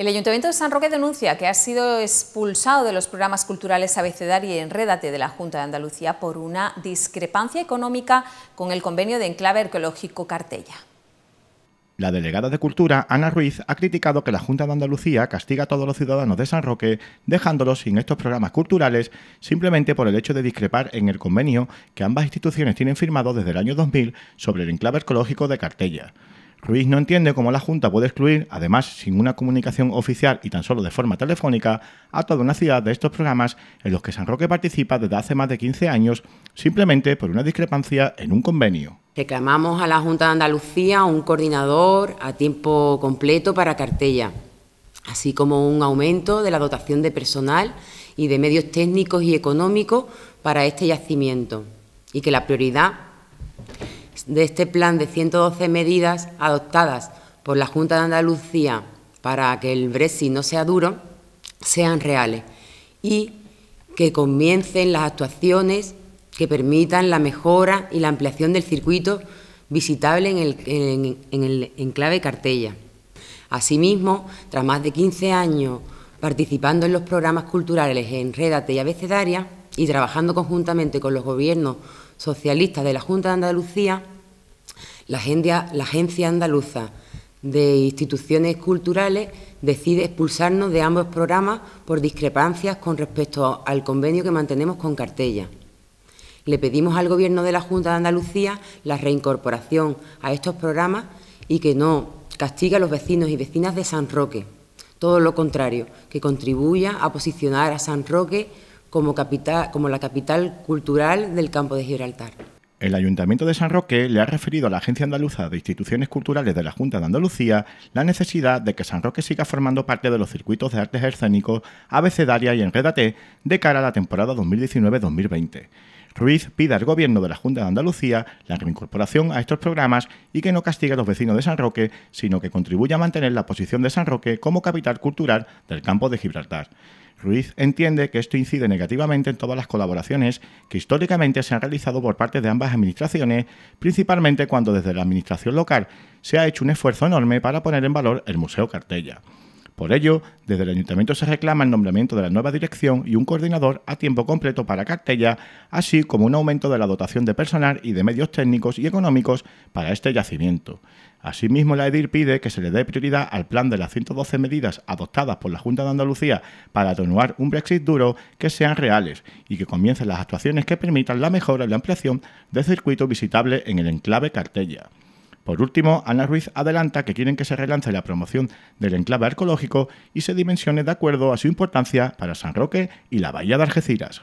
El Ayuntamiento de San Roque denuncia que ha sido expulsado de los programas culturales Abecedar y Enrédate de la Junta de Andalucía por una discrepancia económica con el convenio de enclave arqueológico Cartella. La delegada de Cultura, Ana Ruiz, ha criticado que la Junta de Andalucía castiga a todos los ciudadanos de San Roque, dejándolos sin estos programas culturales simplemente por el hecho de discrepar en el convenio que ambas instituciones tienen firmado desde el año 2000 sobre el enclave arqueológico de Cartella. Ruiz no entiende cómo la Junta puede excluir, además sin una comunicación oficial y tan solo de forma telefónica, a toda una ciudad de estos programas en los que San Roque participa desde hace más de 15 años simplemente por una discrepancia en un convenio. Reclamamos a la Junta de Andalucía un coordinador a tiempo completo para Cartella, así como un aumento de la dotación de personal y de medios técnicos y económicos para este yacimiento y que la prioridad de este plan de 112 medidas adoptadas por la Junta de Andalucía para que el Brexit no sea duro sean reales y que comiencen las actuaciones que permitan la mejora y la ampliación del circuito visitable en el, enclave Cartella. Asimismo, tras más de 15 años participando en los programas culturales en Redate y Abecedaria, y trabajando conjuntamente con los gobiernos socialistas de la Junta de Andalucía, la agencia, andaluza de instituciones culturales decide expulsarnos de ambos programas por discrepancias con respecto al convenio que mantenemos con Cartella. Le pedimos al Gobierno de la Junta de Andalucía la reincorporación a estos programas y que no castigue a los vecinos y vecinas de San Roque. Todo lo contrario, que contribuya a posicionar a San Roque como, capital, como la capital cultural del campo de Gibraltar. El Ayuntamiento de San Roque le ha referido a la Agencia Andaluza de Instituciones Culturales de la Junta de Andalucía la necesidad de que San Roque siga formando parte de los circuitos de artes escénicos, abecedaria y enredate de cara a la temporada 2019-2020. Ruiz pide al gobierno de la Junta de Andalucía la reincorporación a estos programas y que no castigue a los vecinos de San Roque, sino que contribuya a mantener la posición de San Roque como capital cultural del campo de Gibraltar. Ruiz entiende que esto incide negativamente en todas las colaboraciones que históricamente se han realizado por parte de ambas administraciones, principalmente cuando desde la administración local se ha hecho un esfuerzo enorme para poner en valor el Museo Cartella. Por ello, desde el ayuntamiento se reclama el nombramiento de la nueva dirección y un coordinador a tiempo completo para Cartella, así como un aumento de la dotación de personal y de medios técnicos y económicos para este yacimiento. Asimismo, la EDIR pide que se le dé prioridad al plan de las 112 medidas adoptadas por la Junta de Andalucía para atenuar un Brexit duro que sean reales y que comiencen las actuaciones que permitan la mejora y la ampliación del circuito visitable en el enclave Cartella. Por último, Ana Ruiz adelanta que quieren que se relance la promoción del enclave arqueológico y se dimensione de acuerdo a su importancia para San Roque y la Bahía de Algeciras.